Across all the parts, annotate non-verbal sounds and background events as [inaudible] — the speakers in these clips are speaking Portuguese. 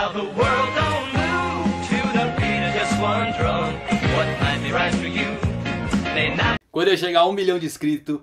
Now the world don't move to the beat of just one drum. What might be right for you may not. Quando eu chegar a um milhão de inscritos,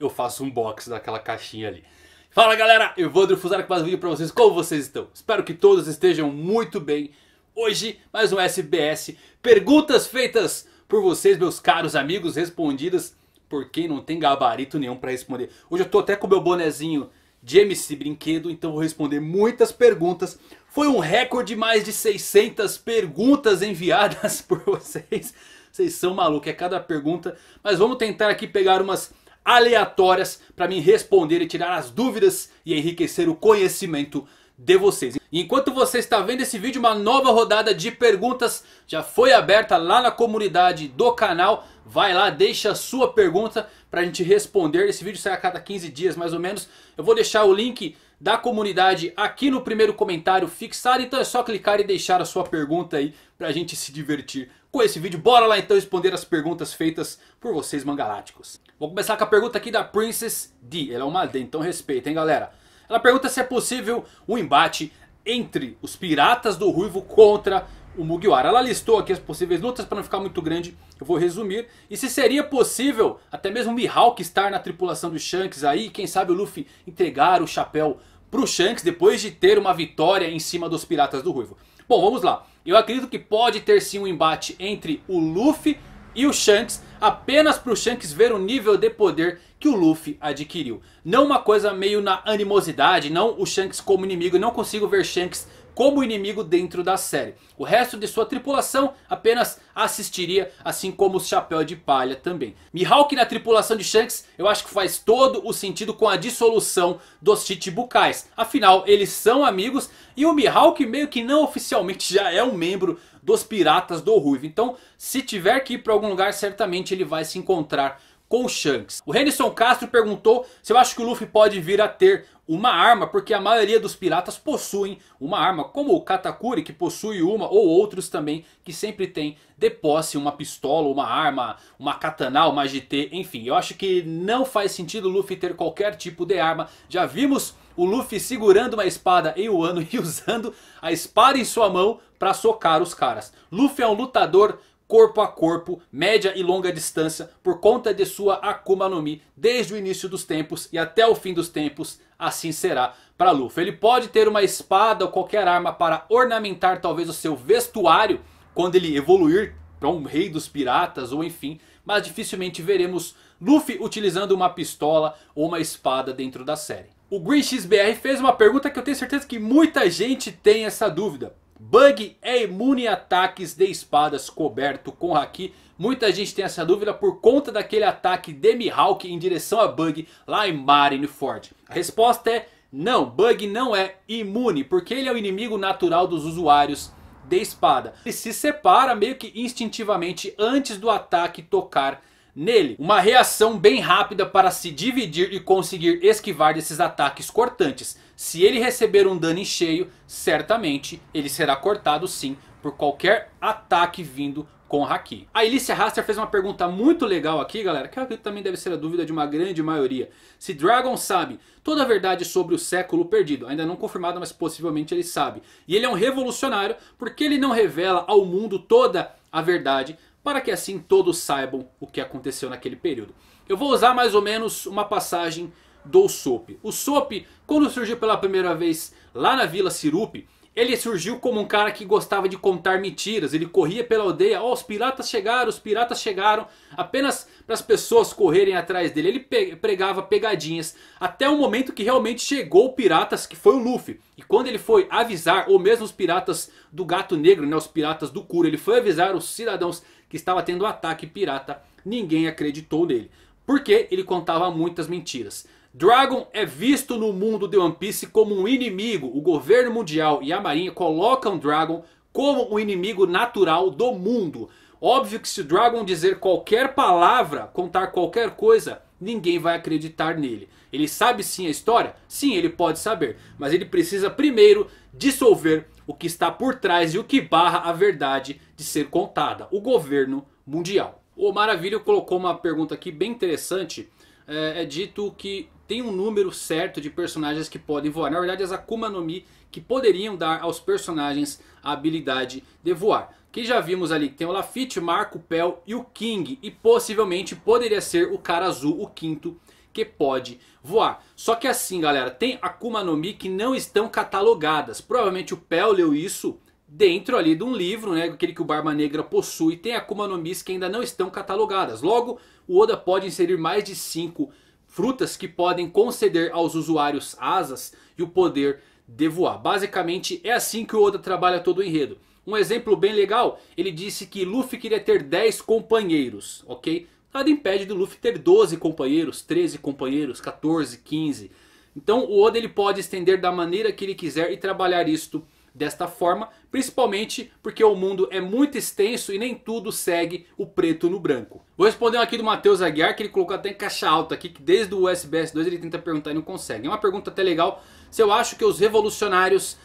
eu faço um box daquela caixinha ali. Fala galera, eu vou Fusaro com mais um vídeo pra vocês, como vocês estão? Espero que todos estejam muito bem. Hoje, mais um SBS, perguntas feitas por vocês, meus caros amigos, respondidas por quem não tem gabarito nenhum pra responder. Hoje eu tô até com o meu bonezinho de MC Brinquedo, então vou responder muitas perguntas. Foi um recorde de mais de 600 perguntas enviadas [laughs] por vocês. Vocês são malucos, é cada pergunta. Mas vamos tentar aqui pegar umas aleatórias para me responder e tirar as dúvidas e enriquecer o conhecimento de vocês. Enquanto você está vendo esse vídeo, uma nova rodada de perguntas já foi aberta lá na comunidade do canal. Vai lá, deixa a sua pergunta para a gente responder. Esse vídeo sai a cada 15 dias mais ou menos. Eu vou deixar o link da comunidade aqui no primeiro comentário fixado. Então é só clicar e deixar a sua pergunta aí para a gente se divertir com esse vídeo. Bora lá então responder as perguntas feitas por vocês mangaláticos. Vou começar com a pergunta aqui da Princess D. Ela é uma D, então respeita hein galera. Ela pergunta se é possível um embate entre os piratas do Ruivo contra o Mugiwara. Ela listou aqui as possíveis lutas para não ficar muito grande, eu vou resumir. E se seria possível até mesmo o Mihawk estar na tripulação do Shanks aí, quem sabe o Luffy entregar o chapéu para o Shanks depois de ter uma vitória em cima dos Piratas do Ruivo. Bom, vamos lá. Eu acredito que pode ter sim um embate entre o Luffy e o Shanks apenas para o Shanks ver o nível de poder que o Luffy adquiriu. Não uma coisa meio na animosidade, não o Shanks como inimigo, não consigo ver Shanks como inimigo dentro da série. O resto de sua tripulação apenas assistiria, assim como o Chapéu de Palha também. Mihawk na tripulação de Shanks eu acho que faz todo o sentido com a dissolução dos Chichibukais. Afinal, eles são amigos e o Mihawk meio que não oficialmente já é um membro dos Piratas do Ruivo. Então, se tiver que ir para algum lugar, certamente ele vai se encontrar com o Shanks. O Renison Castro perguntou se eu acho que o Luffy pode vir a ter uma arma, porque a maioria dos piratas possuem uma arma, como o Katakuri que possui uma, ou outros também que sempre tem de posse uma pistola, uma arma, uma katana, uma GT, enfim. Eu acho que não faz sentido o Luffy ter qualquer tipo de arma, já vimos o Luffy segurando uma espada em Wano [laughs] e usando a espada em sua mão para socar os caras. Luffy é um lutador corpo a corpo, média e longa distância, por conta de sua Akuma no Mi, desde o início dos tempos e até o fim dos tempos, assim será para Luffy. Ele pode ter uma espada ou qualquer arma para ornamentar talvez o seu vestuário, quando ele evoluir para um rei dos piratas ou enfim, mas dificilmente veremos Luffy utilizando uma pistola ou uma espada dentro da série. O XBR fez uma pergunta que eu tenho certeza que muita gente tem essa dúvida. Bug é imune a ataques de espadas coberto com Haki. Muita gente tem essa dúvida por conta daquele ataque de Mihawk em direção a Bug lá em Marineford. A resposta é não, Bug não é imune porque ele é o inimigo natural dos usuários de espada. Ele se separa meio que instintivamente antes do ataque tocar Nele, uma reação bem rápida para se dividir e conseguir esquivar desses ataques cortantes. Se ele receber um dano em cheio, certamente ele será cortado sim por qualquer ataque vindo com Haki. A Elícia Raster fez uma pergunta muito legal aqui, galera, que acredito também deve ser a dúvida de uma grande maioria. Se Dragon sabe toda a verdade sobre o século perdido, ainda não confirmado, mas possivelmente ele sabe. E ele é um revolucionário, porque ele não revela ao mundo toda a verdade para que assim todos saibam o que aconteceu naquele período. Eu vou usar mais ou menos uma passagem do Sop. O Sop, quando surgiu pela primeira vez lá na Vila Sirupe, ele surgiu como um cara que gostava de contar mentiras. Ele corria pela aldeia. Oh, os piratas chegaram, os piratas chegaram. Apenas para as pessoas correrem atrás dele. Ele pregava pegadinhas. Até o momento que realmente chegou o piratas, que foi o Luffy. E quando ele foi avisar, ou mesmo os piratas do Gato Negro, né, os piratas do Kuro. Ele foi avisar os cidadãos que estava tendo um ataque pirata, ninguém acreditou nele. Porque ele contava muitas mentiras. Dragon é visto no mundo de One Piece como um inimigo. O governo mundial e a marinha colocam Dragon como um inimigo natural do mundo. Óbvio que se o Dragon dizer qualquer palavra, contar qualquer coisa, ninguém vai acreditar nele. Ele sabe sim a história? Sim, ele pode saber. Mas ele precisa primeiro dissolver o que está por trás e o que barra a verdade de ser contada, o governo mundial. O Maravilha colocou uma pergunta aqui bem interessante. É, é dito que tem um número certo de personagens que podem voar. Na verdade, as Akuma no Mi que poderiam dar aos personagens a habilidade de voar. Que já vimos ali que tem o Lafitte, Marco, Pell e o King. E possivelmente poderia ser o cara azul, o quinto que pode voar. Só que assim galera, tem Akuma no Mi que não estão catalogadas. Provavelmente o Pell leu isso dentro ali de um livro, né, aquele que o Barba Negra possui. Tem Akuma no Mi que ainda não estão catalogadas. Logo, o Oda pode inserir mais de 5 frutas que podem conceder aos usuários asas e o poder de voar. Basicamente é assim que o Oda trabalha todo o enredo. Um exemplo bem legal, ele disse que Luffy queria ter 10 companheiros, ok? nada impede do Luffy ter 12 companheiros, 13 companheiros, 14, 15. Então o Oda ele pode estender da maneira que ele quiser e trabalhar isto desta forma, principalmente porque o mundo é muito extenso e nem tudo segue o preto no branco. Vou responder aqui do Matheus Aguiar, que ele colocou até em caixa alta aqui, que desde o SBS 2 ele tenta perguntar e não consegue. É uma pergunta até legal, se eu acho que os revolucionários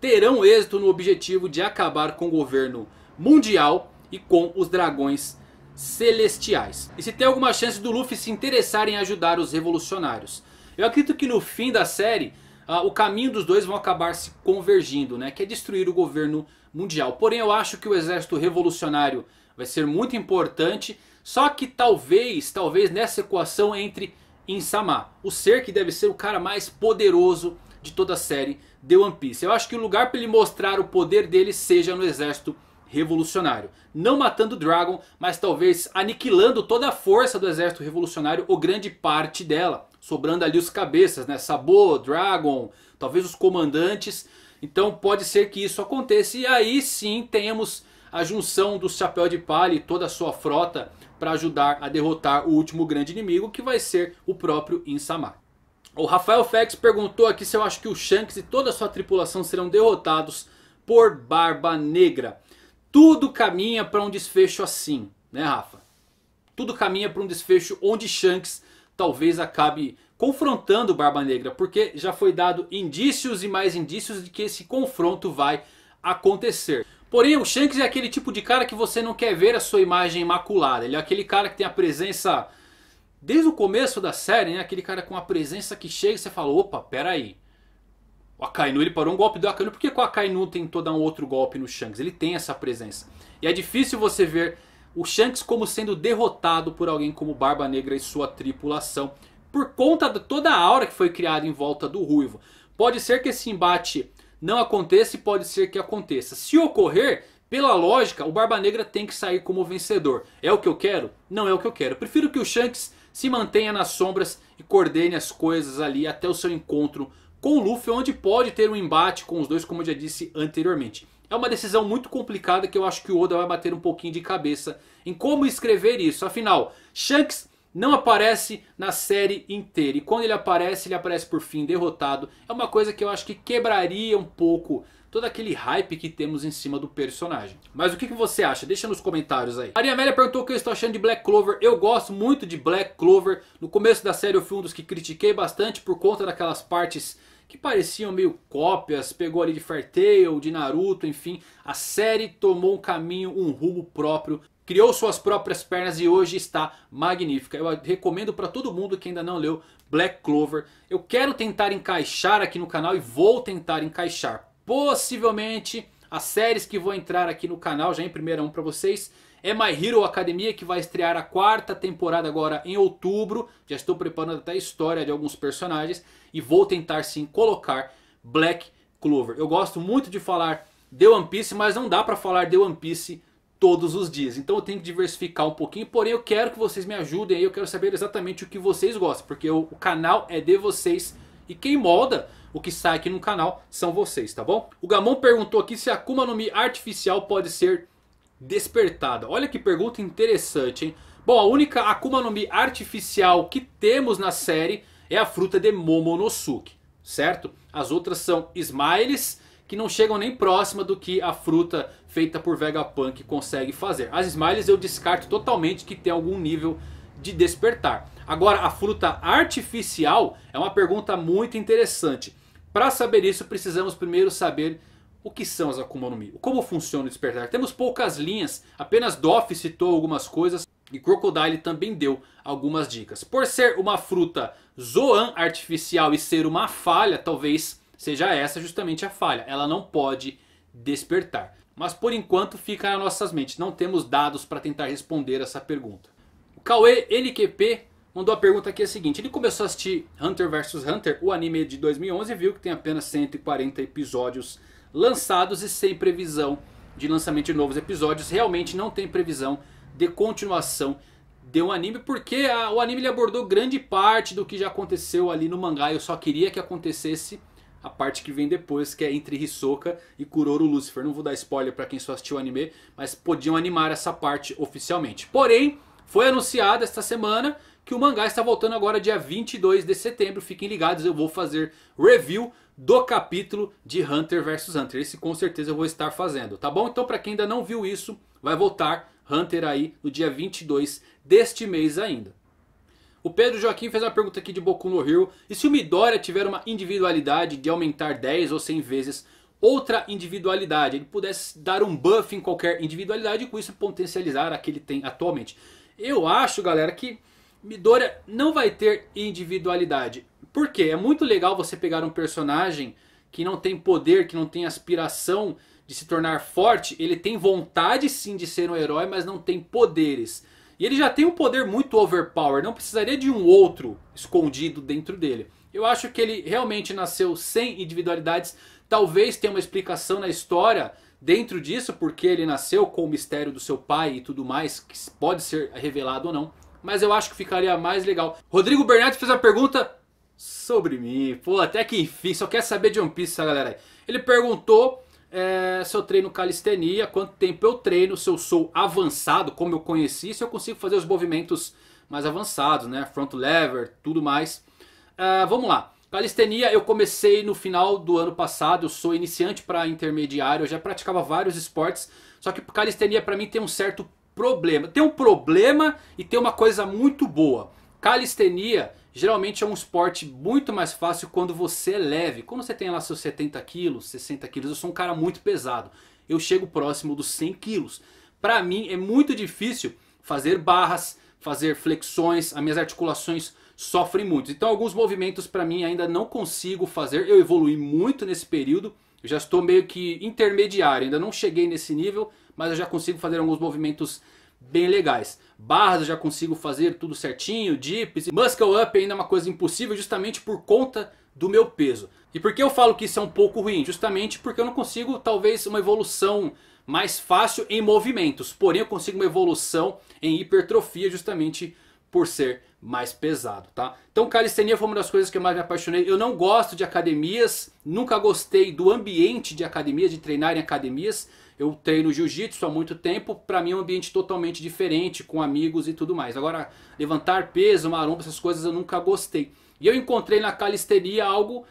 terão êxito no objetivo de acabar com o governo mundial e com os dragões celestiais. E se tem alguma chance do Luffy se interessar em ajudar os revolucionários. Eu acredito que no fim da série ah, o caminho dos dois vão acabar se convergindo, né? que é destruir o governo mundial. Porém eu acho que o exército revolucionário vai ser muito importante, só que talvez, talvez nessa equação entre Insama, o ser que deve ser o cara mais poderoso de toda a série de One Piece. Eu acho que o lugar para ele mostrar o poder dele seja no exército revolucionário revolucionário. Não matando Dragon, mas talvez aniquilando toda a força do exército revolucionário ou grande parte dela. Sobrando ali os cabeças, né? Sabo, Dragon, talvez os comandantes. Então pode ser que isso aconteça e aí sim temos a junção do Chapéu de Palha e toda a sua frota para ajudar a derrotar o último grande inimigo que vai ser o próprio Insama. O Rafael Fex perguntou aqui se eu acho que o Shanks e toda a sua tripulação serão derrotados por Barba Negra. Tudo caminha para um desfecho assim, né, Rafa? Tudo caminha para um desfecho onde Shanks talvez acabe confrontando Barba Negra, porque já foi dado indícios e mais indícios de que esse confronto vai acontecer. Porém, o Shanks é aquele tipo de cara que você não quer ver a sua imagem imaculada. Ele é aquele cara que tem a presença desde o começo da série, né? Aquele cara com a presença que chega e você fala, opa, peraí. O Akainu ele parou um golpe do Akainu. Por que, que o Akainu tentou dar um outro golpe no Shanks? Ele tem essa presença. E é difícil você ver o Shanks como sendo derrotado por alguém como Barba Negra e sua tripulação. Por conta de toda a aura que foi criada em volta do Ruivo. Pode ser que esse embate não aconteça e pode ser que aconteça. Se ocorrer, pela lógica, o Barba Negra tem que sair como vencedor. É o que eu quero? Não é o que eu quero. Eu prefiro que o Shanks se mantenha nas sombras e coordene as coisas ali até o seu encontro com o Luffy, onde pode ter um embate com os dois, como eu já disse anteriormente. É uma decisão muito complicada que eu acho que o Oda vai bater um pouquinho de cabeça em como escrever isso. Afinal, Shanks não aparece na série inteira. E quando ele aparece, ele aparece por fim derrotado. É uma coisa que eu acho que quebraria um pouco todo aquele hype que temos em cima do personagem. Mas o que, você acha? Deixa nos comentários aí. A Maria Amélia perguntou o que eu estou achando de Black Clover. Eu gosto muito de Black Clover. No começo da série eu fui um dos que critiquei bastante por conta daquelas partes que pareciam meio cópias, pegou ali de Fairtail, de Naruto, enfim. A série tomou um caminho, um rumo próprio, criou suas próprias pernas e hoje está magnífica. Eu recomendo para todo mundo que ainda não leu Black Clover. Eu quero tentar encaixar aqui no canal e vou tentar encaixar. Possivelmente as séries que vão entrar aqui no canal já em primeira mão para vocês é My Hero Academia que vai estrear a quarta temporada agora em outubro. Já estou preparando até a história de alguns personagens e vou tentar sim colocar Black Clover. Eu gosto muito de falar de One Piece, mas não dá para falar de One Piece todos os dias. Então eu tenho que diversificar um pouquinho, porém eu quero que vocês me ajudem aí, eu quero saber exatamente o que vocês gostam, porque o canal é de vocês e quem molda o que sai aqui no canal são vocês, tá bom? O Gamon perguntou aqui se a Akuma no Mi artificial pode ser despertada. Olha que pergunta interessante, hein? Bom, a única Akuma no Mi artificial que temos na série é a fruta de Momonosuke, certo? As outras são Smiles, que não chegam nem próxima do que a fruta feita por Vegapunk consegue fazer. As Smiles eu descarto totalmente que tem algum nível de despertar. Agora, a fruta artificial é uma pergunta muito interessante. Para saber isso, precisamos primeiro saber o que são as Akuma no Mi, como funciona o despertar. Temos poucas linhas, apenas Doff citou algumas coisas e Crocodile também deu algumas dicas. Por ser uma fruta Zoan artificial e ser uma falha, talvez seja essa justamente a falha. Ela não pode despertar. Mas por enquanto fica nas nossas mentes, não temos dados para tentar responder essa pergunta. O Cauê NQP mandou a pergunta aqui é a seguinte: ele começou a assistir Hunter vs Hunter, o anime de 2011, viu que tem apenas 140 episódios lançados e sem previsão de lançamento de novos episódios. Realmente não tem previsão de continuação de um anime, porque a, o anime abordou grande parte do que já aconteceu ali no mangá. Eu só queria que acontecesse a parte que vem depois, que é entre Hisoka e Kuroro Lucifer. Não vou dar spoiler para quem só assistiu o anime, mas podiam animar essa parte oficialmente. Porém foi anunciado esta semana que o mangá está voltando agora dia 22 de setembro. Fiquem ligados, eu vou fazer review do capítulo de Hunter vs Hunter. Esse com certeza eu vou estar fazendo, tá bom? Então para quem ainda não viu isso, vai voltar Hunter aí no dia 22 deste mês ainda. O Pedro Joaquim fez uma pergunta aqui de Boku no Hero. E se o Midoriya tiver uma individualidade de aumentar 10 ou 100 vezes outra individualidade? Ele pudesse dar um buff em qualquer individualidade e com isso potencializar a que ele tem atualmente. Eu acho, galera, que Midoriya não vai ter individualidade. Por quê? É muito legal você pegar um personagem que não tem poder, que não tem aspiração de se tornar forte. Ele tem vontade sim de ser um herói, mas não tem poderes. E ele já tem um poder muito overpower, não precisaria de um outro escondido dentro dele. Eu acho que ele realmente nasceu sem individualidades. Talvez tenha uma explicação na história Dentro disso, porque ele nasceu com o mistério do seu pai e tudo mais, que pode ser revelado ou não. Mas eu acho que ficaria mais legal. Rodrigo Bernardo fez uma pergunta sobre mim. Pô, até que enfim, só quer saber de One Piece essa galera aí. Ele perguntou é, se eu treino calistenia, quanto tempo eu treino, se eu sou avançado, como eu conheci, se eu consigo fazer os movimentos mais avançados, né? Front lever, tudo mais. Ah, vamos lá. Calistenia eu comecei no final do ano passado, eu sou iniciante para intermediário, eu já praticava vários esportes, só que calistenia para mim tem um certo problema. Tem um problema e tem uma coisa muito boa. Calistenia geralmente é um esporte muito mais fácil quando você é leve. Quando você tem lá seus 70 quilos, 60 quilos, eu sou um cara muito pesado. Eu chego próximo dos 100 quilos. Para mim é muito difícil fazer barras, fazer flexões, as minhas articulações sofrem muito. Então alguns movimentos para mim ainda não consigo fazer. Eu evolui muito nesse período. Eu já estou meio que intermediário, ainda não cheguei nesse nível, mas eu já consigo fazer alguns movimentos bem legais. Barras eu já consigo fazer tudo certinho, dips, muscle up ainda é uma coisa impossível justamente por conta do meu peso. E por que eu falo que isso é um pouco ruim? Justamente porque eu não consigo talvez uma evolução mais fácil em movimentos, porém eu consigo uma evolução em hipertrofia justamente por ser mais pesado, tá? Então calistenia foi uma das coisas que eu mais me apaixonei. Eu não gosto de academias, nunca gostei do ambiente de academia, de treinar em academias. Eu treino jiu-jitsu há muito tempo, para mim é um ambiente totalmente diferente, com amigos e tudo mais. Agora, levantar peso, maromba, essas coisas eu nunca gostei. E eu encontrei na calistenia algo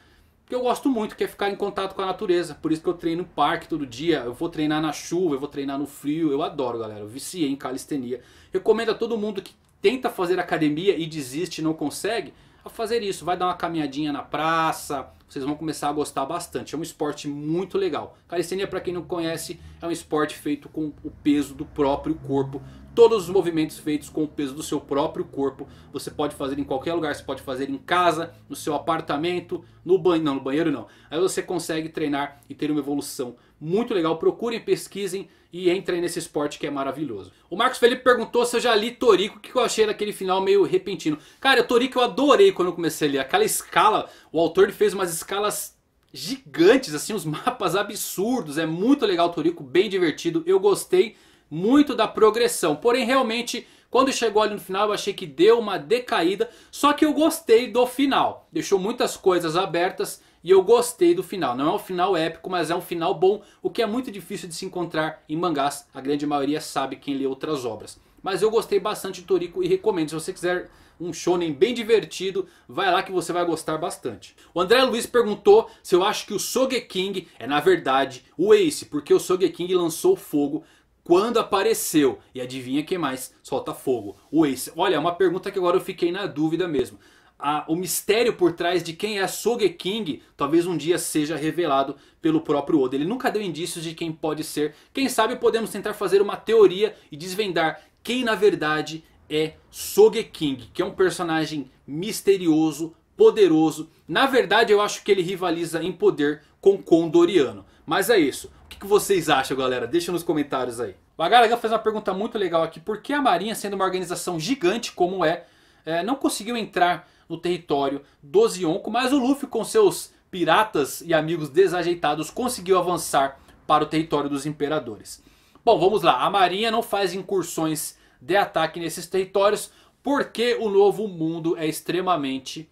que eu gosto muito, que é ficar em contato com a natureza. Por isso que eu treino no parque todo dia, eu vou treinar na chuva, eu vou treinar no frio, eu adoro, galera. Eu viciei em calistenia. Recomendo a todo mundo que tenta fazer academia e desiste, não consegue, a fazer isso. Vai dar uma caminhadinha na praça, vocês vão começar a gostar bastante. É um esporte muito legal. Calistenia, para quem não conhece, é um esporte feito com o peso do próprio corpo. Todos os movimentos feitos com o peso do seu próprio corpo. Você pode fazer em qualquer lugar, você pode fazer em casa, no seu apartamento, no banheiro, não, no banheiro não. Aí você consegue treinar e ter uma evolução muito legal. Procurem, pesquisem e entrem nesse esporte que é maravilhoso. O Marcos Felipe perguntou se eu já li Torico, o que eu achei daquele final meio repentino. Cara, Torico eu adorei quando eu comecei a ler. Aquela escala, o autor fez umas escalas gigantes, assim, os [laughs] mapas absurdos. É muito legal Torico, bem divertido. Eu gostei muito da progressão. Porém, realmente, quando chegou ali no final, eu achei que deu uma decaída. Só que eu gostei do final. Deixou muitas coisas abertas e eu gostei do final. Não é um final épico, mas é um final bom, o que é muito difícil de se encontrar em mangás. A grande maioria sabe quem lê outras obras. Mas eu gostei bastante de Toriko e recomendo. Se você quiser um shonen bem divertido, vai lá que você vai gostar bastante. O André Luiz perguntou se eu acho que o Sogeking é na verdade o Ace, porque o Sogeking lançou fogo quando apareceu. E adivinha quem mais solta fogo? O Ace. Olha, é uma pergunta que agora eu fiquei na dúvida mesmo a, o mistério por trás de quem é a Sogeking talvez um dia seja revelado pelo próprio Oda. Ele nunca deu indícios de quem pode ser. Quem sabe podemos tentar fazer uma teoria e desvendar quem na verdade é Sogeking, que é um personagem misterioso, poderoso. Na verdade eu acho que ele rivaliza em poder com Condoriano Mas é isso. O que vocês acham galera? Deixa nos comentários aí. O galera fez uma pergunta muito legal aqui. Por que a Marinha, sendo uma organização gigante como é, é não conseguiu entrar no território do Yonko, mas o Luffy com seus piratas e amigos desajeitados conseguiu avançar para o território dos imperadores. Bom, vamos lá. A marinha não faz incursões de ataque nesses territórios porque o novo mundo é extremamente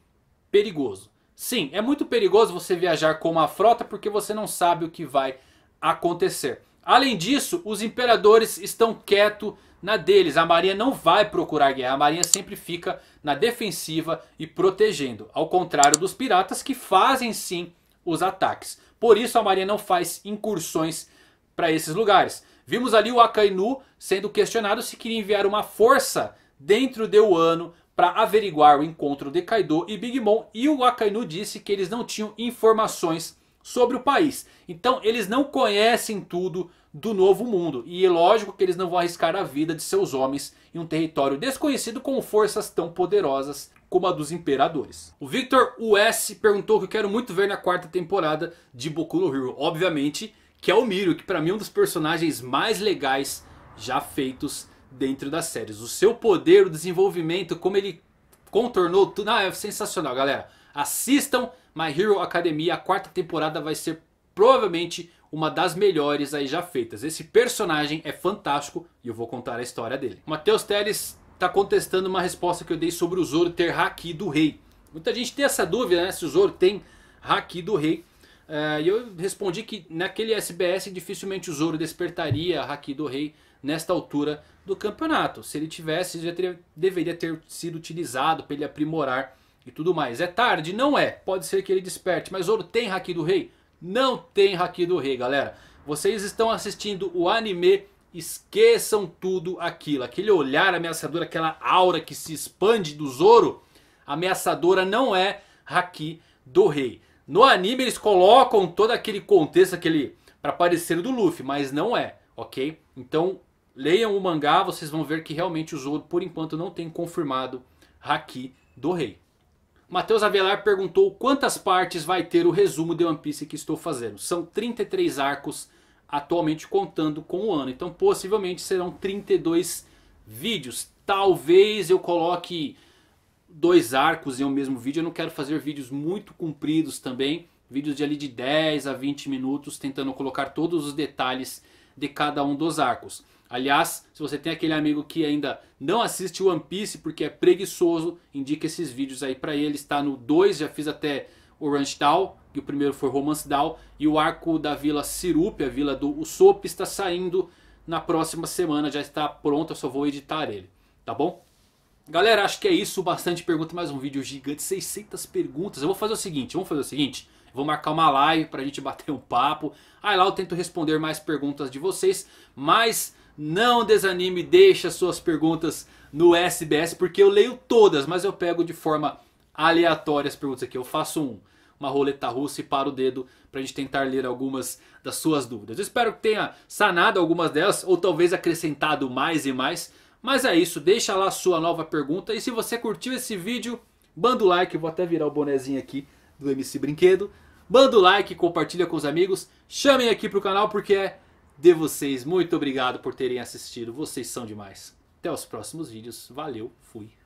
perigoso. Sim, é muito perigoso você viajar com uma frota porque você não sabe o que vai acontecer. Além disso, os imperadores estão quietos na deles. A Marinha não vai procurar guerra, a Marinha sempre fica na defensiva e protegendo. Ao contrário dos piratas que fazem sim os ataques. Por isso a Marinha não faz incursões para esses lugares. Vimos ali o Akainu sendo questionado se queria enviar uma força dentro de Wano para averiguar o encontro de Kaido e Big Mom. E o Akainu disse que eles não tinham informações sobre o país. Então eles não conhecem tudo do novo mundo. E é lógico que eles não vão arriscar a vida de seus homens em um território desconhecido com forças tão poderosas como a dos imperadores. O Victor US perguntou o que eu quero muito ver na quarta temporada de Boku no Hero. Obviamente que é o Miro, que para mim é um dos personagens mais legais já feitos dentro das séries. O seu poder, o desenvolvimento, como ele contornou tudo. Ah, é sensacional, galera. Assistam My Hero Academia, a quarta temporada vai ser provavelmente uma das melhores aí já feitas. Esse personagem é fantástico e eu vou contar a história dele. Matheus Teles está contestando uma resposta que eu dei sobre o Zoro ter Haki do Rei. Muita gente tem essa dúvida, né? Se o Zoro tem Haki do Rei. Eh, e eu respondi que naquele SBS dificilmente o Zoro despertaria Haki do Rei nesta altura do campeonato. Se ele tivesse, já teria, deveria ter sido utilizado para ele aprimorar e tudo mais. É tarde? Não é. Pode ser que ele desperte. Mas Zoro tem Haki do Rei? Não tem Haki do Rei, galera. Vocês estão assistindo o anime, esqueçam tudo aquilo. Aquele olhar ameaçador, aquela aura que se expande do Zoro, ameaçadora não é Haki do Rei. No anime eles colocam todo aquele contexto, aquele para parecer do Luffy, mas não é, ok? Então leiam o mangá, vocês vão ver que realmente o Zoro por enquanto não tem confirmado Haki do Rei. Matheus Avelar perguntou quantas partes vai ter o resumo de One Piece que estou fazendo. São 33 arcos atualmente contando com o ano. Então possivelmente serão 32 vídeos. Talvez eu coloque dois arcos em um mesmo vídeo. Eu não quero fazer vídeos muito compridos também. Vídeos de ali de 10 a 20 minutos tentando colocar todos os detalhes de cada um dos arcos. Aliás, se você tem aquele amigo que ainda não assiste One Piece porque é preguiçoso, indique esses vídeos aí para ele. Está no 2, já fiz até Ranch Town, e o primeiro foi Romance Down. E o arco da Vila Sirup, a Vila do Usopp, está saindo na próxima semana. Já está pronto, eu só vou editar ele, tá bom? Galera, acho que é isso. Bastante pergunta, mais um vídeo gigante, 600 perguntas. Eu vou fazer o seguinte, vamos fazer o seguinte... Vou marcar uma live para a gente bater um papo. Aí lá eu tento responder mais perguntas de vocês, mas não desanime, deixa suas perguntas no SBS, porque eu leio todas, mas eu pego de forma aleatória as perguntas aqui. Eu faço um, uma roleta russa e paro o dedo para a gente tentar ler algumas das suas dúvidas. Eu espero que tenha sanado algumas delas, ou talvez acrescentado mais e mais. Mas é isso, deixa lá a sua nova pergunta. E se você curtiu esse vídeo, banda o like, eu vou até virar o bonezinho aqui do MC Brinquedo. Manda o like, compartilha com os amigos. Chamem aqui pro canal porque é de vocês. Muito obrigado por terem assistido. Vocês são demais. Até os próximos vídeos. Valeu, fui.